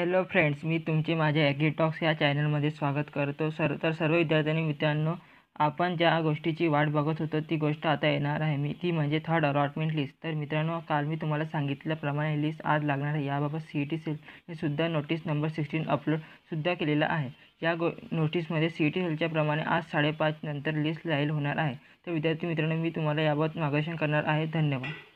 hello friends मी तुम्हें मज़े ॲग्रीटॉक्स हा चॅनलमध्ये स्वागत करते सर तर सर्व विद्या मित्रांनो आपण ज्या गोष्टीची वाट बघत होतो ती गोष्ट आता येणार आहे मी ती म्हणजे थर्ड अलॉटमेंट लिस्ट तर मित्रांनो काल मैं तुम्हारा संगित प्रमाण लिस्ट आज लागणार है याबाबत सी ई टी सेल सुधा नोटिस नंबर सिक्सटीन अपलोडसुद्धा के लिए या गो नोटिस सी ई टी सेलच्या प्रमाण आज साडेपाच नर लिस्ट जाहीर होणार है तो विद्यार्थी मित्रांनो मी तुम्हाला याबाबत मार्गदर्शन करणार है धन्यवाद